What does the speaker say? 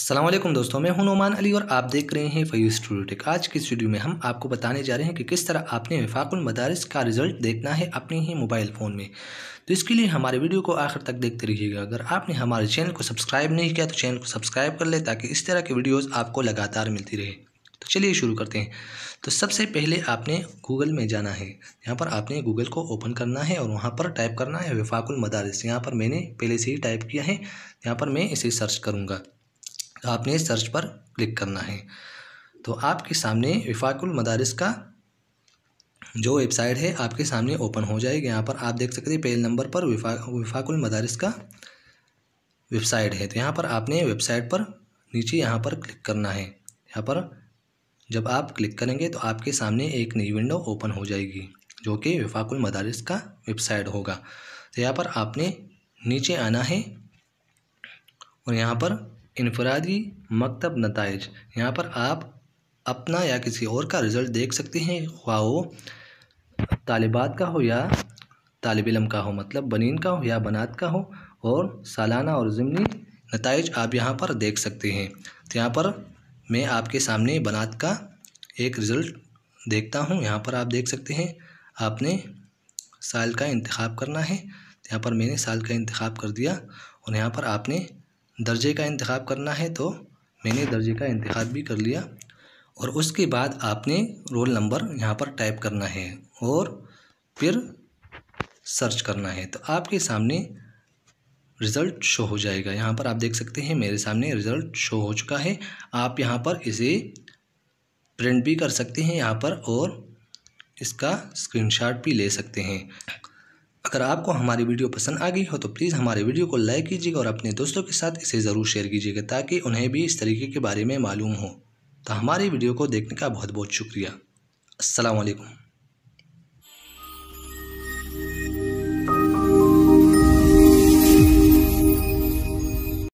असलम दोस्तों मैं हूं नुमान अली और आप देख रहे हैं फयूज स्टूडियोटेक आज की वीडियो में हम आपको बताने जा रहे हैं कि किस तरह आपने विफाकुल मदारस का रिज़ल्ट देखना है अपने ही मोबाइल फ़ोन में तो इसके लिए हमारे वीडियो को आखिर तक देखते रहिएगा अगर आपने हमारे चैनल को सब्सक्राइब नहीं किया तो चैनल को सब्सक्राइब कर ले ताकि इस तरह की वीडियोज़ आपको लगातार मिलती रहे तो चलिए शुरू करते हैं तो सबसे पहले आपने गूगल में जाना है यहाँ पर आपने गूगल को ओपन करना है और वहाँ पर टाइप करना है विफाकुल मदारस यहाँ पर मैंने पहले से ही टाइप किया है यहाँ पर मैं इसे सर्च करूँगा तो आपने सर्च पर क्लिक करना है तो आपके सामने विफाकुल मदारस का जो वेबसाइट है आपके सामने ओपन हो जाएगी यहाँ पर आप देख सकते हैं पहले नंबर पर विफा विफाकुल मदारस का वेबसाइट है तो यहाँ पर आपने वेबसाइट पर नीचे यहाँ पर क्लिक करना है यहाँ पर जब आप क्लिक करेंगे तो आपके सामने एक नई विंडो ओपन हो जाएगी जो कि विफाकुल मदारस का वेबसाइट होगा तो यहाँ पर आपने नीचे आना है और यहाँ पर इनफरादी मकतब नतज यहाँ पर आप अपना या किसी और का रिज़ल्ट देख सकते हैं ख्वा हो तालबात का हो या तालब इलम का हो मतलब बनीन का हो या बनात का हो और सालाना और ज़मनी नतज आप यहाँ पर देख सकते हैं तो यहाँ पर मैं आपके सामने बनात का एक रिज़ल्ट देखता हूँ यहाँ पर आप देख सकते हैं आपने साल का इंतखब करना है यहाँ पर मैंने साल का इंतखब कर दिया और यहाँ पर आपने दर्जे का इंतखब करना है तो मैंने दर्जे का इंतखब भी कर लिया और उसके बाद आपने रोल नंबर यहाँ पर टाइप करना है और फिर सर्च करना है तो आपके सामने रिज़ल्ट शो हो जाएगा यहाँ पर आप देख सकते हैं मेरे सामने रिज़ल्ट शो हो चुका है आप यहाँ पर इसे प्रिंट भी कर सकते हैं यहाँ पर और इसका स्क्रीनशॉट भी ले सकते हैं अगर आपको हमारी वीडियो पसंद आ गई हो तो प्लीज़ हमारे वीडियो को लाइक कीजिएगा और अपने दोस्तों के साथ इसे ज़रूर शेयर कीजिएगा ताकि उन्हें भी इस तरीके के बारे में मालूम हो तो हमारी वीडियो को देखने का बहुत बहुत शुक्रिया असलकम